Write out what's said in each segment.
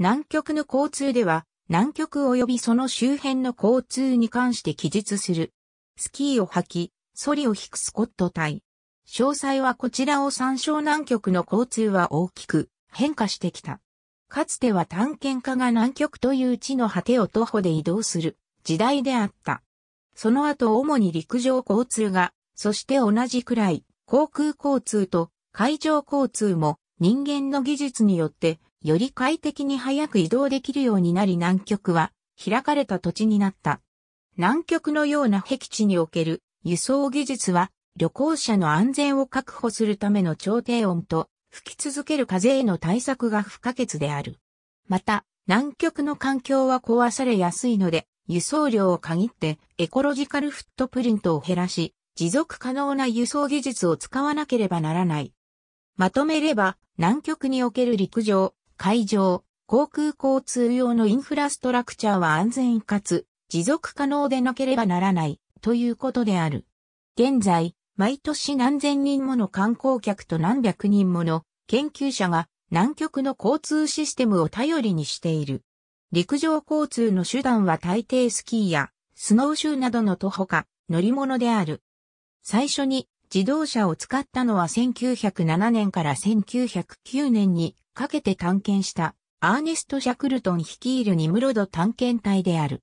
南極の交通では、南極及びその周辺の交通に関して記述する。スキーを履き、ソリを引くスコット隊。詳細はこちらを参照南極の交通は大きく変化してきた。かつては探検家が南極という地の果てを徒歩で移動する時代であった。その後主に陸上交通が、そして同じくらい航空交通と海上交通も人間の技術によってより快適に早く移動できるようになり南極は開かれた土地になった。南極のような僻地における輸送技術は旅行者の安全を確保するための超低温と吹き続ける風への対策が不可欠である。また、南極の環境は壊されやすいので、輸送量を限ってエコロジカルフットプリントを減らし、持続可能な輸送技術を使わなければならない。まとめれば、南極における陸上、海上、航空交通用のインフラストラクチャーは安全かつ持続可能でなければならないということである。現在、毎年何千人もの観光客と何百人もの研究者が南極の交通システムを頼りにしている。陸上交通の手段は大抵スキーやスノーシューなどの徒歩か乗り物である。最初に自動車を使ったのは1907年から1909年にかけて探検したアーネスト・シャクルトン率いるニムロド探検隊である。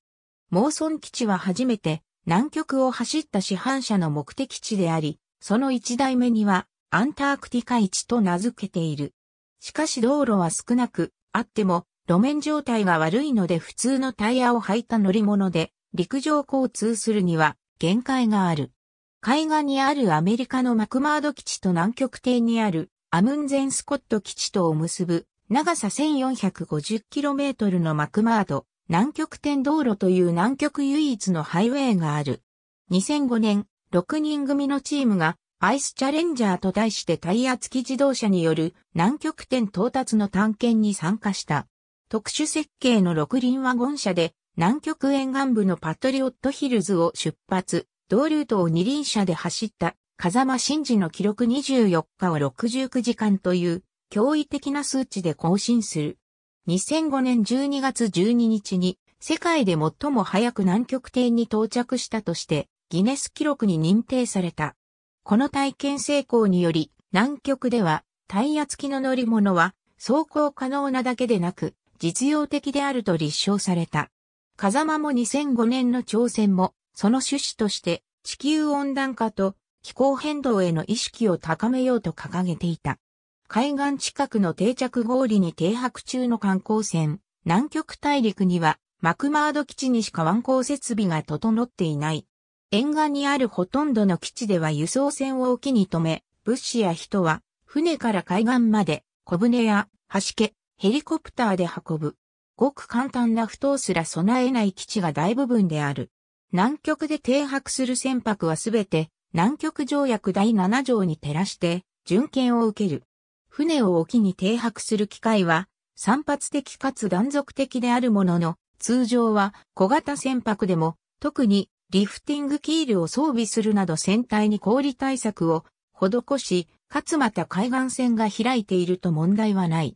モーソン基地は初めて南極を走った市販車の目的地であり、その一代目にはアンタークティカ1と名付けている。しかし道路は少なく、あっても路面状態が悪いので普通のタイヤを履いた乗り物で陸上交通するには限界がある。海岸にあるアメリカのマクマード基地と南極艇にあるアムンゼンスコット基地とを結ぶ長さ 1450km のマクマード南極点道路という南極唯一のハイウェイがある。2005年、6人組のチームがアイスチャレンジャーと題してタイヤ付き自動車による南極点到達の探検に参加した。特殊設計の6輪ワゴン車で南極沿岸部のパトリオットヒルズを出発、同ルートを2輪車で走った風間真治の記録24日を69時間という驚異的な数値で更新する。2005年12月12日に世界で最も早く南極点に到着したとしてギネス記録に認定された。この体験成功により南極ではタイヤ付きの乗り物は走行可能なだけでなく実用的であると立証された。風間も2005年の挑戦もその趣旨として地球温暖化と気候変動への意識を高めようと掲げていた。海岸近くの定着氷に停泊中の観光船、南極大陸には、マクマード基地にしか湾航設備が整っていない。沿岸にあるほとんどの基地では輸送船を沖に止め、物資や人は、船から海岸まで、小舟や、橋家、ヘリコプターで運ぶ。ごく簡単な不当すら備えない基地が大部分である。南極で停泊する船舶はすべて南極条約第7条に照らして、巡検を受ける。船を沖に停泊する機会は、散発的かつ断続的であるものの、通常は小型船舶でも、特にリフティングキールを装備するなど船体に氷対策を施し、かつまた海岸線が開いていると問題はない。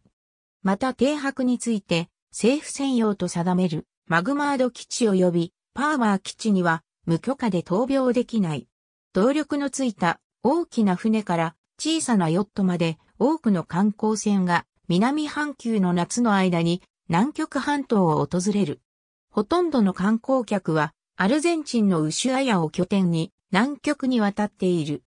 また停泊について、政府専用と定めるマグマード基地及びパーマー基地には無許可で闘病できない。動力のついた大きな船から小さなヨットまで多くの観光船が南半球の夏の間に南極半島を訪れる。ほとんどの観光客はアルゼンチンのウシュアヤを拠点に南極に渡っている。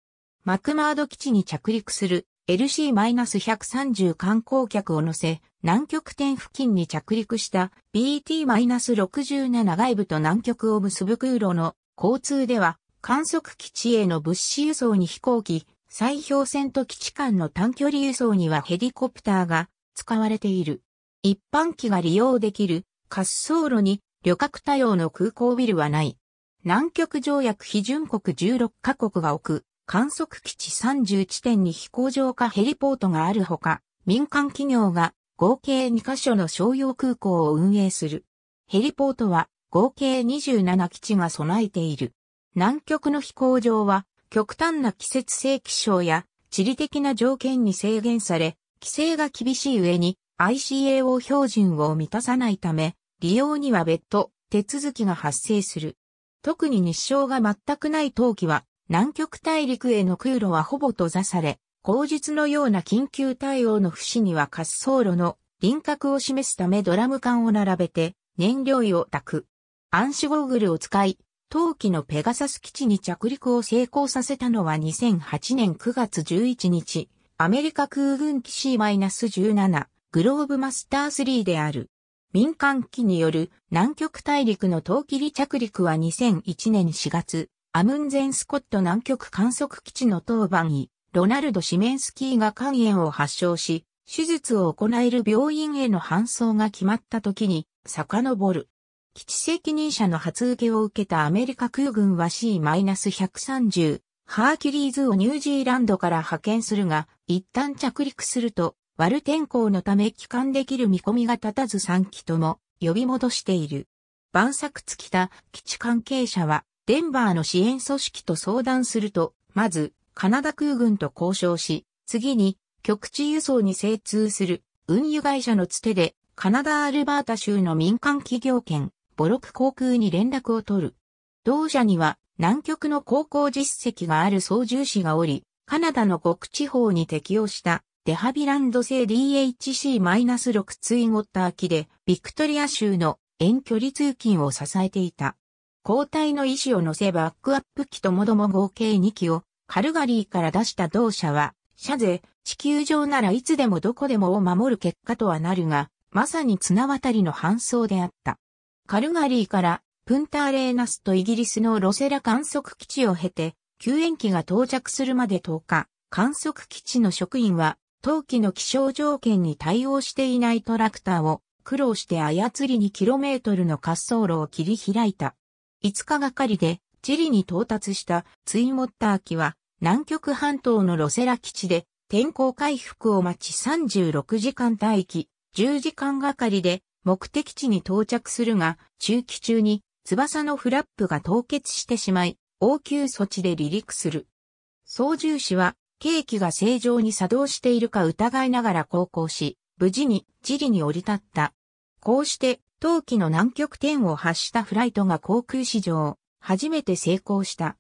マクマード基地に着陸する LC-130 観光客を乗せ南極点付近に着陸した BT-67 外部と南極を結ぶ空路の交通では観測基地への物資輸送に飛行機、砕氷船と基地間の短距離輸送にはヘリコプターが使われている。一般機が利用できる滑走路に旅客対応の空港ビルはない。南極条約批准国16カ国が置く観測基地30地点に飛行場かヘリポートがあるほか、民間企業が合計2カ所の商用空港を運営する。ヘリポートは合計27基地が備えている。南極の飛行場は、極端な季節性気象や地理的な条件に制限され、規制が厳しい上に ICAO 標準を満たさないため、利用には別途手続きが発生する。特に日照が全くない冬季は、南極大陸への空路はほぼ閉ざされ、口述のような緊急対応の節には滑走路の輪郭を示すためドラム缶を並べて燃料油を炊く。暗視ゴーグルを使い、冬季のペガサス基地に着陸を成功させたのは2008年9月11日、アメリカ空軍機 C-17 グローブマスター3である。民間機による南極大陸の冬季離着陸は2001年4月、アムンゼン・スコット南極観測基地の当番にロナルド・シメンスキーが肝炎を発症し、手術を行える病院への搬送が決まった時に、遡る。基地責任者の初受けを受けたアメリカ空軍は C-130 ハーキュリーズをニュージーランドから派遣するが、一旦着陸すると、悪天候のため帰還できる見込みが立たず3機とも呼び戻している。万策尽きた基地関係者は、デンバーの支援組織と相談すると、まず、カナダ空軍と交渉し、次に、局地輸送に精通する運輸会社のつてで、カナダアルバータ州の民間企業権、ボロク航空に連絡を取る。同社には南極の航行実績がある操縦士がおり、カナダの極地方に適応したデハビランド製 DHC-6 ツインウォッター機でビクトリア州の遠距離通勤を支えていた。交代の意思を乗せバックアップ機ともども合計2機をカルガリーから出した同社は、社税、地球上ならいつでもどこでもを守る結果とはなるが、まさに綱渡りの搬送であった。カルガリーからプンターレーナスとイギリスのロセラ観測基地を経て、救援機が到着するまで10日、観測基地の職員は、冬季の気象条件に対応していないトラクターを苦労して操り 2km の滑走路を切り開いた。5日がかりでチリに到達したツイモッター機は南極半島のロセラ基地で天候回復を待ち36時間待機、10時間がかりで目的地に到着するが、中期中に翼のフラップが凍結してしまい、応急措置で離陸する。操縦士は、計器が正常に作動しているか疑いながら航行し、無事に地理に降り立った。こうして、冬季の南極点を発したフライトが航空史上、初めて成功した。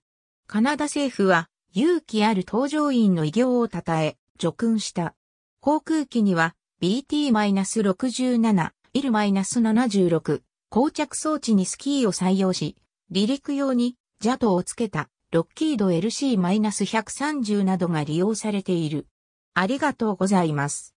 カナダ政府は、勇気ある搭乗員の偉業を称え、除勲した。航空機には、BT-67 イル -76 膠着装置にスキーを採用し、離陸用にジャトをつけたロッキード LC-130 などが利用されている。ありがとうございます。